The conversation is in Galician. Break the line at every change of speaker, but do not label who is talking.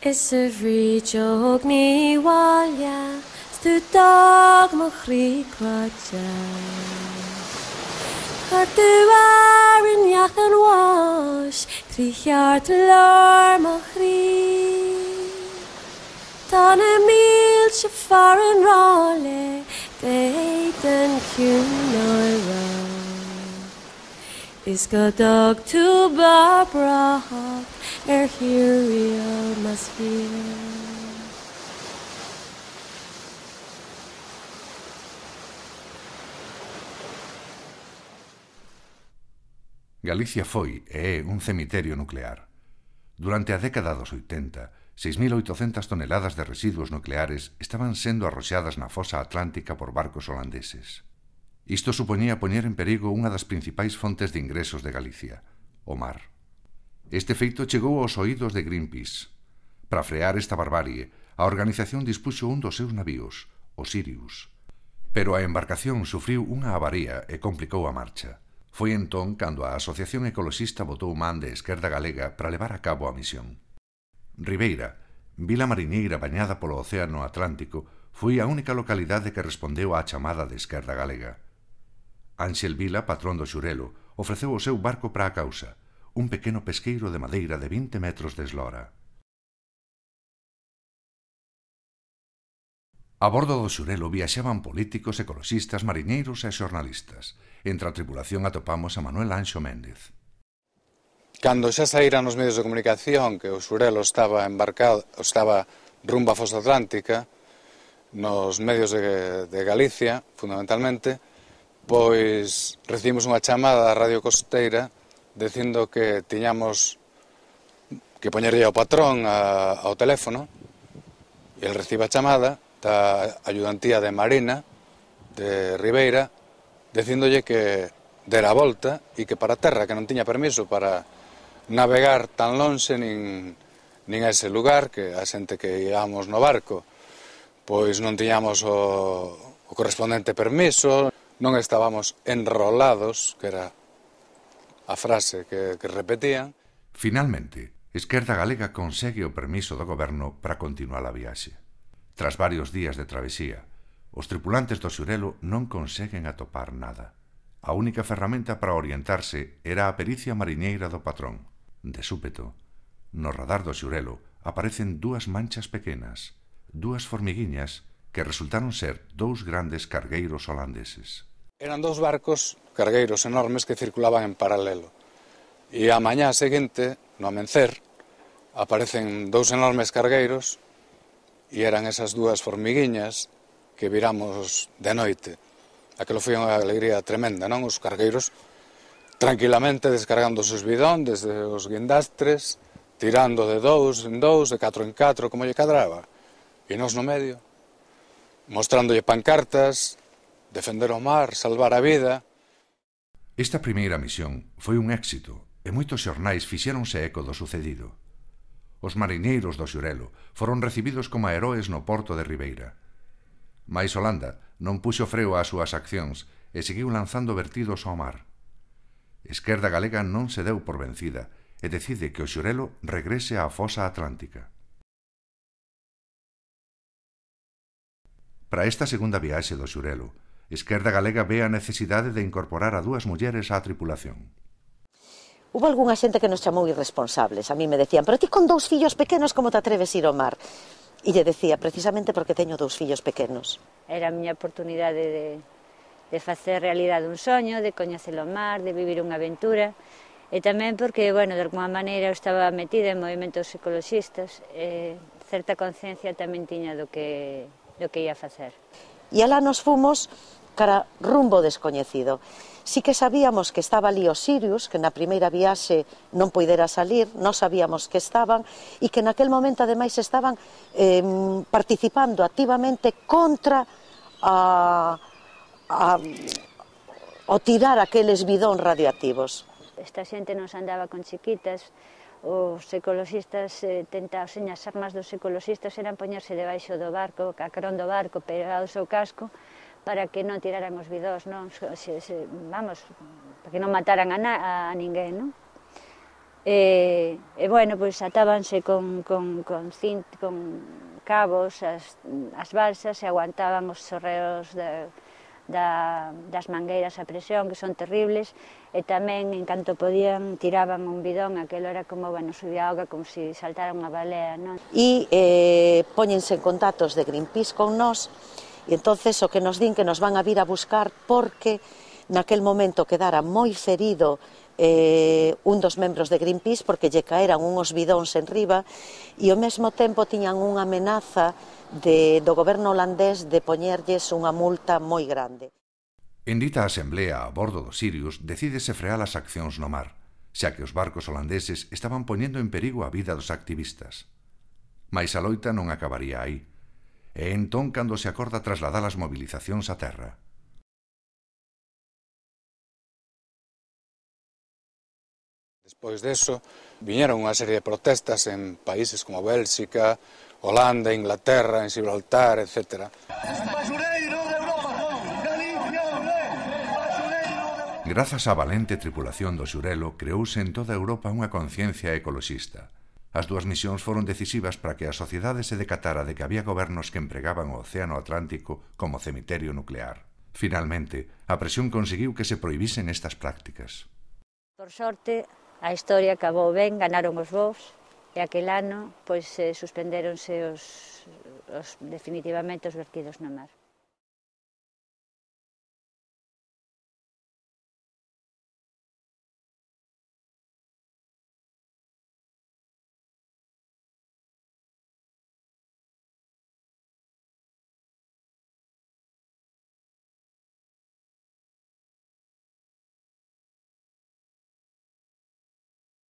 Ysafri jog mi walia, stw dog mwch rhi gwadia. Ar dwar in iach wash, trichiar tlor mwch rhi. Dan y mil sy'n far yn role, deud yn cwn is gedacht zu bebracht, er we real must fear.
Galicia foi e é un cemiterio nuclear. Durante a década dos 80, 6.800 toneladas de residuos nucleares estaban sendo arroxadas na fosa atlántica por barcos holandeses. Isto supoñía poñer en perigo unha das principais fontes de ingresos de Galicia, o mar. Este feito chegou aos oídos de Greenpeace. Para frear esta barbarie, a organización dispuxo un dos seus navíos, o Sirius. Pero a embarcación sufriu unha avaría e complicou a marcha. Foi entón cando a Asociación Ecoloxista votou man de Esquerda Galega para levar a cabo a misión. Ribeira, vila marineira bañada polo Océano Atlántico, foi a única localidade que respondeu á chamada de Esquerda Galega. Ángel Vila, patrón do Xurelo, ofreceu o seu barco para a causa, un pequeno pesqueiro de madeira de 20 metros de eslora. A bordo do Xurelo viaxaban políticos, ecoloxistas, mariñeiros e xornalistas. Entre a tripulación atopamos a Manuel Anxo Méndez.
Cando xa saíran os medios de comunicación que o Xurelo estaba embarcado, estaba rumba a Fosa Atlántica, nos medios de, de Galicia, fundamentalmente, pois recibimos unha chamada da Radio Costeira dicindo que tiñamos que poñerlle ao patrón a, ao teléfono e el recibe a chamada da ayudantía de Marina de Ribeira dicíndolle que dera a volta e que para terra que non tiña permiso para navegar tan lonxe nin, nin a ese lugar que a xente que íamos no barco pois non tiñamos o, o correspondente permiso non estábamos enrolados, que era a frase que, que repetían.
Finalmente, Esquerda Galega consegue o permiso do goberno para continuar a viaxe. Tras varios días de travesía, os tripulantes do Xurelo non conseguen atopar nada. A única ferramenta para orientarse era a pericia mariñeira do patrón. De súpeto, no radar do Xurelo aparecen dúas manchas pequenas, dúas formiguiñas que resultaron ser dous grandes cargueiros holandeses.
Eran dous barcos cargueiros enormes que circulaban en paralelo. E a mañá seguinte, no amencer, aparecen dous enormes cargueiros e eran esas dúas formiguiñas que viramos de noite. Aquilo foi unha alegría tremenda, non? Os cargueiros tranquilamente descargando os seus bidón desde os guindastres, tirando de dous en dous, de catro en catro, como lle cadraba. E nos no medio, mostrándolle pancartas, defender o mar, salvar a vida.
Esta primeira misión foi un éxito e moitos xornais fixéronse eco do sucedido. Os marineiros do Xurelo foron recibidos como heróis no porto de Ribeira. Mais Holanda non puxo freo ás súas accións e seguiu lanzando vertidos ao mar. Esquerda Galega non se deu por vencida e decide que o Xurelo regrese á fosa atlántica. Para esta segunda viaxe do Xurelo, Esquerda Galega ve a necesidade de incorporar a dúas mulleres á tripulación.
Hubo algunha xente que nos chamou irresponsables. A mí me decían, pero ti con dous fillos pequenos como te atreves ir ao mar? E lle decía, precisamente porque teño dous fillos pequenos.
Era a miña oportunidade de, de facer realidade un soño, de coñecer o mar, de vivir unha aventura, e tamén porque, bueno, de alguma maneira eu estaba metida en movimentos ecologistas, e eh, certa conciencia tamén tiña do que do que ia facer.
E alá nos fomos cara rumbo descoñecido. Si que sabíamos que estaba ali o Sirius, que na primeira viaxe non poidera salir, non sabíamos que estaban, e que naquel momento, ademais, estaban eh, participando activamente contra a, a, o tirar aqueles bidón radioactivos.
Esta xente nos andaba con chiquitas, os ecologistas eh, tentaos, as armas dos ecologistas eran poñerse debaixo do barco, cacrón do barco, pegado ao seu casco, para que non tiraran os vidós, non? Se, se, vamos,
para que non mataran a, na, a
ninguén, non? E, e bueno, pois atábanse con, con, con, cint, con cabos as, as balsas e aguantaban os sorreos da, da, das mangueiras a presión, que son terribles, e tamén en canto podían tiraban un bidón, aquel era como, bueno, subía auga como se si saltara unha balea, non?
E eh, poñense en contactos de Greenpeace con nós, e entonces o que nos din que nos van a vir a buscar porque naquel momento quedara moi ferido eh, un dos membros de Greenpeace porque lle caeran unhos bidóns en riba e ao mesmo tempo tiñan unha amenaza de, do goberno holandés de poñerlles unha multa moi grande.
En dita asemblea a bordo do Sirius decídese frear as accións no mar, xa que os barcos holandeses estaban poñendo en perigo a vida dos activistas. Mais a loita non acabaría aí. E entón cando se acorda trasladar as movilizacións a terra.
Despois deso, viñeron unha serie de protestas en países como Bélxica, Holanda, Inglaterra, en Gibraltar, etc.
Despois
Grazas á valente tripulación do Xurelo creouse en toda Europa unha conciencia ecoloxista. As dúas misións foron decisivas para que a sociedade se decatara de que había gobernos que empregaban o Océano Atlántico como cemiterio nuclear. Finalmente, a presión conseguiu que se prohibisen estas prácticas.
Por sorte, a historia acabou ben, ganaron os vós, e aquel ano pois, eh, suspenderonse os, os, definitivamente os vertidos no mar.